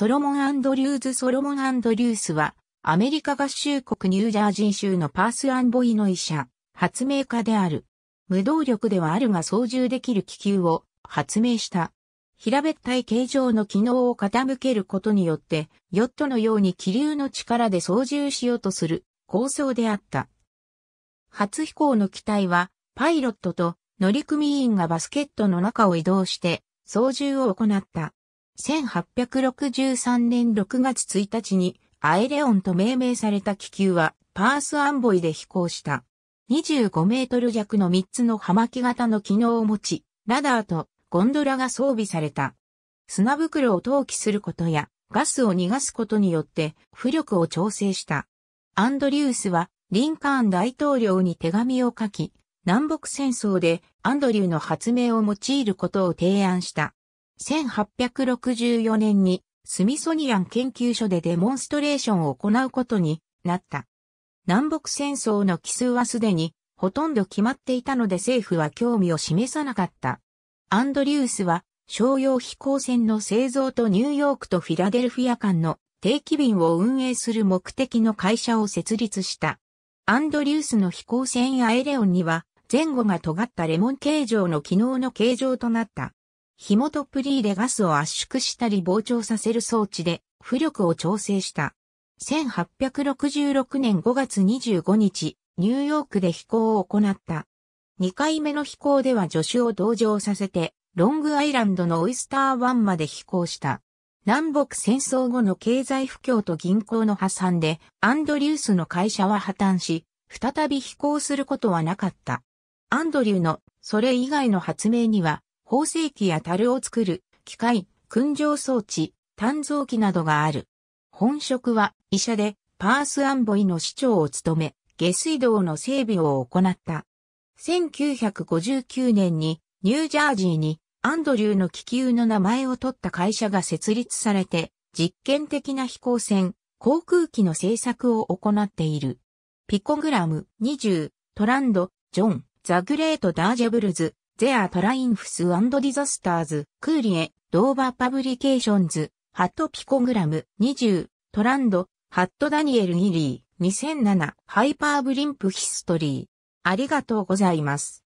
ソロモン・アンドリューズ・ソロモン・アンドリュースは、アメリカ合衆国ニュージャージー州のパース・アンボイの医者、発明家である。無動力ではあるが操縦できる気球を発明した。平べったい形状の機能を傾けることによって、ヨットのように気流の力で操縦しようとする構想であった。初飛行の機体は、パイロットと乗組員がバスケットの中を移動して操縦を行った。1863年6月1日にアエレオンと命名された気球はパースアンボイで飛行した。25メートル弱の3つの葉巻型の機能を持ち、ラダーとゴンドラが装備された。砂袋を投棄することやガスを逃がすことによって浮力を調整した。アンドリュースはリンカーン大統領に手紙を書き、南北戦争でアンドリューの発明を用いることを提案した。1864年にスミソニアン研究所でデモンストレーションを行うことになった。南北戦争の奇数はすでにほとんど決まっていたので政府は興味を示さなかった。アンドリュースは商用飛行船の製造とニューヨークとフィラデルフィア間の定期便を運営する目的の会社を設立した。アンドリュースの飛行船やエレオンには前後が尖ったレモン形状の機能の形状となった。紐とプリーでガスを圧縮したり膨張させる装置で浮力を調整した。1866年5月25日、ニューヨークで飛行を行った。2回目の飛行では助手を同乗させて、ロングアイランドのオイスター湾まで飛行した。南北戦争後の経済不況と銀行の破産で、アンドリュースの会社は破綻し、再び飛行することはなかった。アンドリューのそれ以外の発明には縫製機や樽を作る、機械、燻蒸装置、鍛造機などがある。本職は医者で、パースアンボイの市長を務め、下水道の整備を行った。1959年にニュージャージーにアンドリューの気球の名前を取った会社が設立されて、実験的な飛行船、航空機の製作を行っている。ピコグラム20、トランド、ジョン、ザグレート・ダージェブルズ、ゼア・トラインフス・アンド・ディザスターズ、クーリエ、ドーバー・パブリケーションズ、ハット・ピコグラム、20、トランド、ハット・ダニエル・ギリー、2007、ハイパーブリンプ・ヒストリー。ありがとうございます。